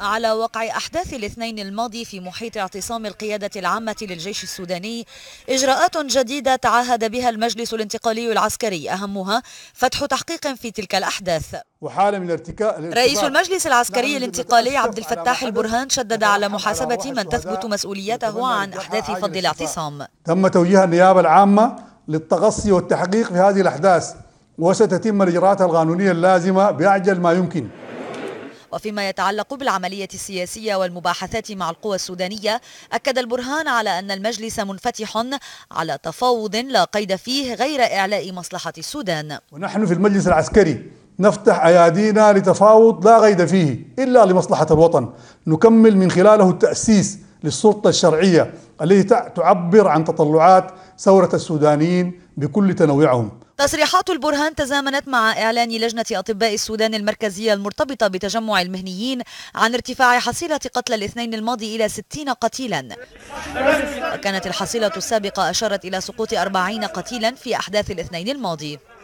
على وقع أحداث الاثنين الماضي في محيط اعتصام القيادة العامة للجيش السوداني إجراءات جديدة تعهد بها المجلس الانتقالي العسكري أهمها فتح تحقيق في تلك الأحداث وحالة من ارتكاء رئيس المجلس العسكري نعم، الانتقالي عبد الفتاح البرهان شدد نعم، على محاسبة من تثبت مسؤوليته عن أحداث فض الاعتصام تم توجيه النيابة العامة للتغصي والتحقيق في هذه الأحداث وستتم الإجراءات القانونية اللازمة بأعجل ما يمكن وفيما يتعلق بالعملية السياسية والمباحثات مع القوى السودانية أكد البرهان على أن المجلس منفتح على تفاوض لا قيد فيه غير إعلاء مصلحة السودان ونحن في المجلس العسكري نفتح أيادينا لتفاوض لا قيد فيه إلا لمصلحة الوطن نكمل من خلاله التأسيس للسلطة الشرعية التي تعبر عن تطلعات ثورة السودانيين بكل تنوعهم تصريحات البرهان تزامنت مع إعلان لجنة أطباء السودان المركزية المرتبطة بتجمع المهنيين عن ارتفاع حصيلة قتلى الاثنين الماضي إلى 60 قتيلا وكانت الحصيلة السابقة أشارت إلى سقوط 40 قتيلا في أحداث الاثنين الماضي